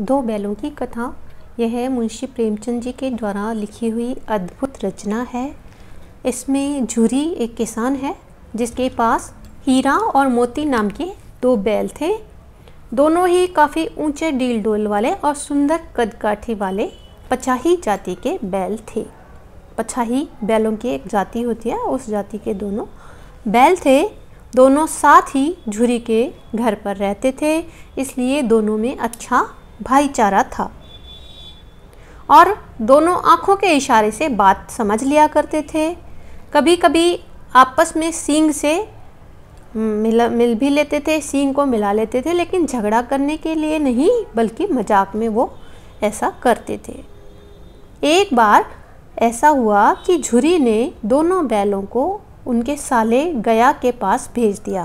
दो बैलों की कथा यह मुंशी प्रेमचंद जी के द्वारा लिखी हुई अद्भुत रचना है इसमें झूरी एक किसान है जिसके पास हीरा और मोती नाम के दो बैल थे दोनों ही काफ़ी ऊंचे डील डोल वाले और सुंदर कदकाठी वाले पछाही जाति के बैल थे पछाही बैलों की एक जाति होती है उस जाति के दोनों बैल थे दोनों साथ ही झुरी के घर पर रहते थे इसलिए दोनों में अच्छा भाईचारा था और दोनों आँखों के इशारे से बात समझ लिया करते थे कभी कभी आपस में सींग से मिल मिल भी लेते थे सींग को मिला लेते थे लेकिन झगड़ा करने के लिए नहीं बल्कि मजाक में वो ऐसा करते थे एक बार ऐसा हुआ कि झुरी ने दोनों बैलों को उनके साले गया के पास भेज दिया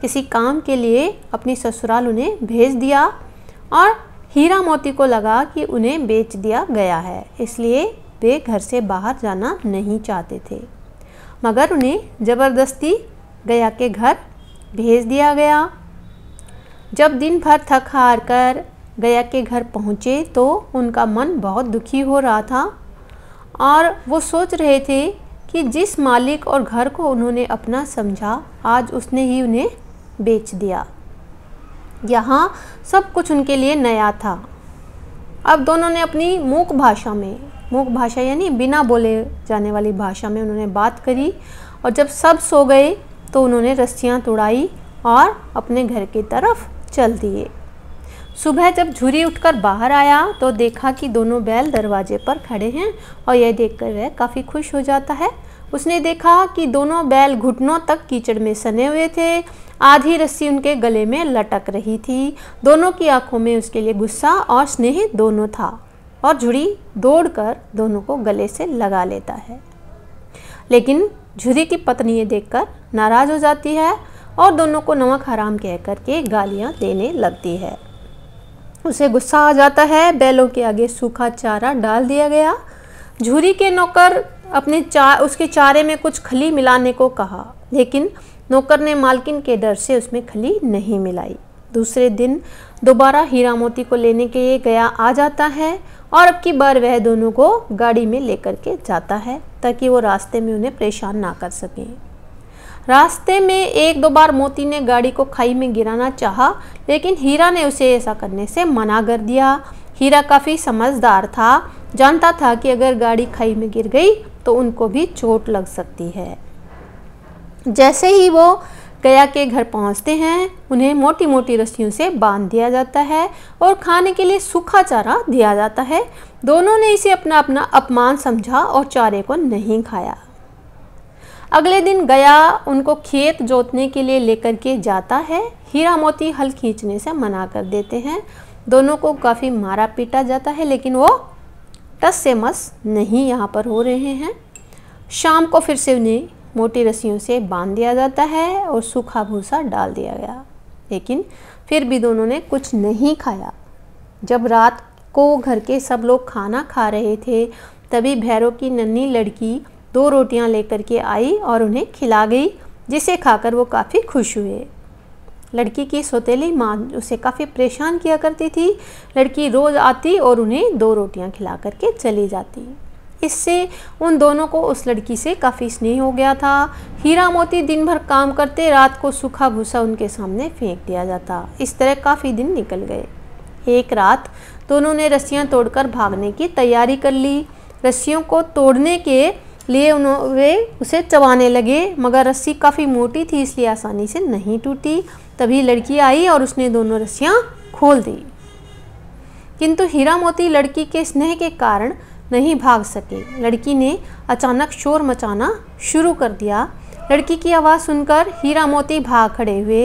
किसी काम के लिए अपनी ससुराल उन्हें भेज दिया और हीरा मोती को लगा कि उन्हें बेच दिया गया है इसलिए वे घर से बाहर जाना नहीं चाहते थे मगर उन्हें ज़बरदस्ती गया के घर भेज दिया गया जब दिन भर थक हार कर गया के घर पहुँचे तो उनका मन बहुत दुखी हो रहा था और वो सोच रहे थे कि जिस मालिक और घर को उन्होंने अपना समझा आज उसने ही उन्हें बेच दिया यहाँ सब कुछ उनके लिए नया था अब दोनों ने अपनी मूक भाषा में मूक भाषा यानी बिना बोले जाने वाली भाषा में उन्होंने बात करी और जब सब सो गए तो उन्होंने रस्सियाँ तोड़ाई और अपने घर की तरफ चल दिए सुबह जब झूरी उठकर बाहर आया तो देखा कि दोनों बैल दरवाजे पर खड़े हैं और यह देखकर वह काफ़ी खुश हो जाता है उसने देखा कि दोनों बैल घुटनों तक कीचड़ में सने हुए थे आधी रस्सी उनके गले में लटक रही थी दोनों की आंखों में उसके लिए गुस्सा और स्नेह दोनों था और झुड़ी दौड़कर दोनों को गले से लगा लेता है लेकिन झुरी की पत्नी ये देखकर नाराज़ हो जाती है और दोनों को नमक हराम कह कर के गालियाँ देने लगती है उसे गुस्सा आ जाता है बैलों के आगे सूखा चारा डाल दिया गया झूरी के नौकर अपने चा उसके चारे में कुछ खली मिलाने को कहा लेकिन नौकर ने मालकिन के डर से उसमें खली नहीं मिलाई दूसरे दिन दोबारा हीरा मोती को लेने के लिए गया आ जाता है और अब की बार वह दोनों को गाड़ी में लेकर के जाता है ताकि वो रास्ते में उन्हें परेशान ना कर सकें रास्ते में एक दो बार मोती ने गाड़ी को खाई में गिराना चाहा लेकिन हीरा ने उसे ऐसा करने से मना कर दिया हीरा काफ़ी समझदार था जानता था कि अगर गाड़ी खाई में गिर गई तो उनको भी चोट लग सकती है जैसे ही वो गया के घर पहुंचते हैं उन्हें मोटी मोटी रस्सियों से बांध दिया जाता है और खाने के लिए सूखा चारा दिया जाता है दोनों ने इसे अपना अपना अपमान समझा और चारे को नहीं खाया अगले दिन गया उनको खेत जोतने के लिए लेकर के जाता है हीरा मोती हल खींचने से मना कर देते हैं दोनों को काफ़ी मारा पीटा जाता है लेकिन वो टस से मस नहीं यहाँ पर हो रहे हैं शाम को फिर से उन्हें मोटी रस्सियों से बांध दिया जाता है और सूखा भूसा डाल दिया गया लेकिन फिर भी दोनों ने कुछ नहीं खाया जब रात को घर के सब लोग खाना खा रहे थे तभी भैरव की नन्ही लड़की दो रोटियां लेकर के आई और उन्हें खिला गई जिसे खाकर वो काफ़ी खुश हुए लड़की की सौतेली माँ उसे काफ़ी परेशान किया करती थी लड़की रोज़ आती और उन्हें दो रोटियां खिला करके चली जाती इससे उन दोनों को उस लड़की से काफ़ी स्नेह हो गया था हीरा मोती दिन भर काम करते रात को सूखा भूसा उनके सामने फेंक दिया जाता इस तरह काफ़ी दिन निकल गए एक रात दोनों ने रस्सियाँ तोड़कर भागने की तैयारी कर ली रस्सियों को तोड़ने के लिए उन्होंने उसे चबाने लगे मगर रस्सी काफ़ी मोटी थी इसलिए आसानी से नहीं टूटी तभी लड़की आई और उसने दोनों रस्सियाँ खोल दी किंतु हीरा मोती लड़की के स्नेह के कारण नहीं भाग सके लड़की ने अचानक शोर मचाना शुरू कर दिया लड़की की आवाज़ सुनकर हीरा मोती भाग खड़े हुए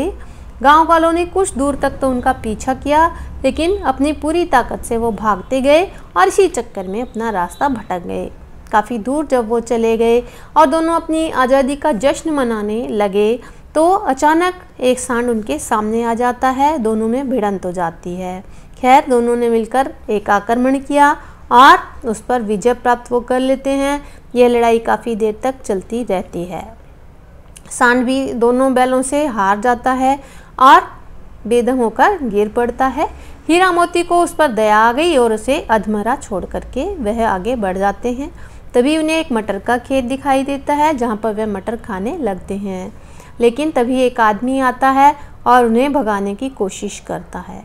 गांव वालों ने कुछ दूर तक तो उनका पीछा किया लेकिन अपनी पूरी ताकत से वो भागते गए और इसी चक्कर में अपना रास्ता भटक गए काफ़ी दूर जब वो चले गए और दोनों अपनी आज़ादी का जश्न मनाने लगे तो अचानक एक सांड उनके सामने आ जाता है दोनों में भिड़ंत हो जाती है खैर दोनों ने मिलकर एक आक्रमण किया और उस पर विजय प्राप्त वो कर लेते हैं यह लड़ाई काफ़ी देर तक चलती रहती है भी दोनों बैलों से हार जाता है और बेदम होकर गिर पड़ता है हीरा मोती को उस पर दया आ गई और उसे अधमरा छोड़ करके वह आगे बढ़ जाते हैं तभी उन्हें एक मटर का खेत दिखाई देता है जहाँ पर वह मटर खाने लगते हैं लेकिन तभी एक आदमी आता है और उन्हें भगाने की कोशिश करता है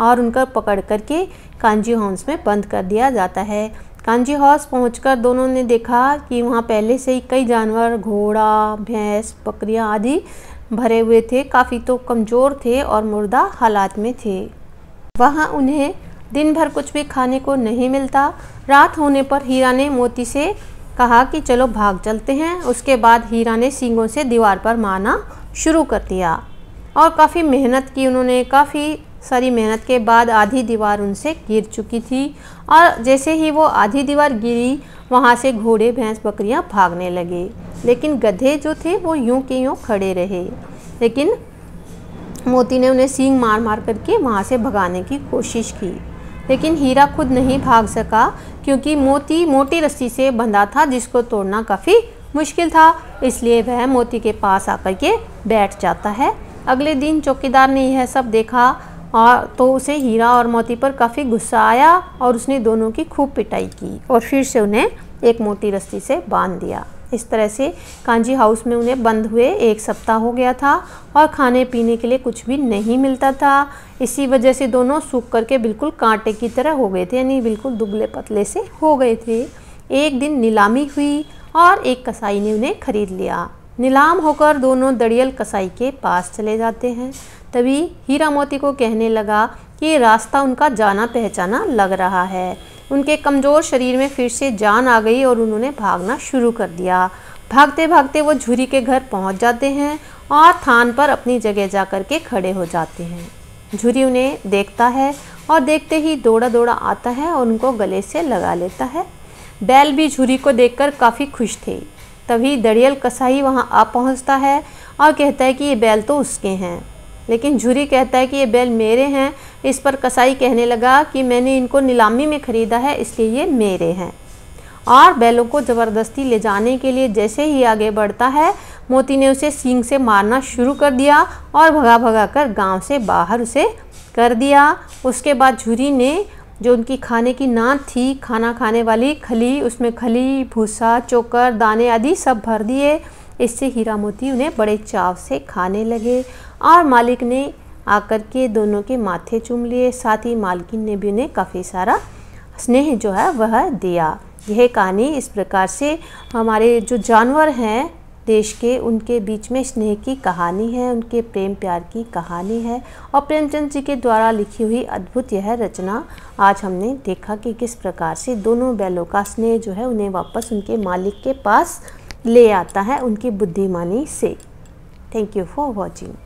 और उनका पकड़ करके कांजी हाउस में बंद कर दिया जाता है कांजी हाउस पहुँच दोनों ने देखा कि वहाँ पहले से ही कई जानवर घोड़ा भैंस बकरियाँ आदि भरे हुए थे काफ़ी तो कमज़ोर थे और मुर्दा हालात में थे वहाँ उन्हें दिन भर कुछ भी खाने को नहीं मिलता रात होने पर हीरा ने मोती से कहा कि चलो भाग चलते हैं उसके बाद हीरा ने सींगों से दीवार पर मारना शुरू कर दिया और काफ़ी मेहनत की उन्होंने काफ़ी सारी मेहनत के बाद आधी दीवार उनसे गिर चुकी थी और जैसे ही वो आधी दीवार गिरी वहाँ से घोड़े भैंस बकरियाँ भागने लगे लेकिन गधे जो थे वो यूं के यूं खड़े रहे लेकिन मोती ने उन्हें सींग मार मार करके वहाँ से भगाने की कोशिश की लेकिन हीरा खुद नहीं भाग सका क्योंकि मोती मोटी रस्सी से बंधा था जिसको तोड़ना काफ़ी मुश्किल था इसलिए वह मोती के पास आकर के बैठ जाता है अगले दिन चौकीदार ने यह सब देखा और तो उसे हीरा और मोती पर काफ़ी गुस्सा आया और उसने दोनों की खूब पिटाई की और फिर से उन्हें एक मोटी रस्सी से बांध दिया इस तरह से कांजी हाउस में उन्हें बंद हुए एक सप्ताह हो गया था और खाने पीने के लिए कुछ भी नहीं मिलता था इसी वजह से दोनों सूख करके बिल्कुल कांटे की तरह हो गए थे यानी बिल्कुल दुबले पतले से हो गए थे एक दिन नीलामी हुई और एक कसाई ने उन्हें खरीद लिया नीलाम होकर दोनों दड़ियल कसाई के पास चले जाते हैं तभी हीरा मोती को कहने लगा कि रास्ता उनका जाना पहचाना लग रहा है उनके कमज़ोर शरीर में फिर से जान आ गई और उन्होंने भागना शुरू कर दिया भागते भागते वो झुरी के घर पहुंच जाते हैं और थान पर अपनी जगह जा कर के खड़े हो जाते हैं झुरी उन्हें देखता है और देखते ही दौड़ा दौड़ा आता है और उनको गले से लगा लेता है बैल भी झूरी को देखकर काफ़ी खुश थे तभी दड़ियल कसाई वहाँ आ पहुँचता है और कहता है कि ये बैल तो उसके हैं लेकिन झूरी कहता है कि ये बैल मेरे हैं इस पर कसाई कहने लगा कि मैंने इनको नीलामी में ख़रीदा है इसलिए ये मेरे हैं और बैलों को ज़बरदस्ती ले जाने के लिए जैसे ही आगे बढ़ता है मोती ने उसे सींग से मारना शुरू कर दिया और भगा भगा कर गाँव से बाहर उसे कर दिया उसके बाद झूरी ने जो उनकी खाने की नाद थी खाना खाने वाली खली उसमें खली भूसा चोकर दाने आदि सब भर दिए इससे हीरा मोती उन्हें बड़े चाव से खाने लगे और मालिक ने आकर के दोनों के माथे चूम लिए साथ ही मालकिन ने भी उन्हें काफ़ी सारा स्नेह जो है वह दिया यह कहानी इस प्रकार से हमारे जो जानवर हैं देश के उनके बीच में स्नेह की कहानी है उनके प्रेम प्यार की कहानी है और प्रेमचंद जी के द्वारा लिखी हुई अद्भुत यह रचना आज हमने देखा कि किस प्रकार से दोनों बैलों का स्नेह जो है उन्हें वापस उनके मालिक के पास ले आता है उनकी बुद्धिमानी से थैंक यू फॉर वॉचिंग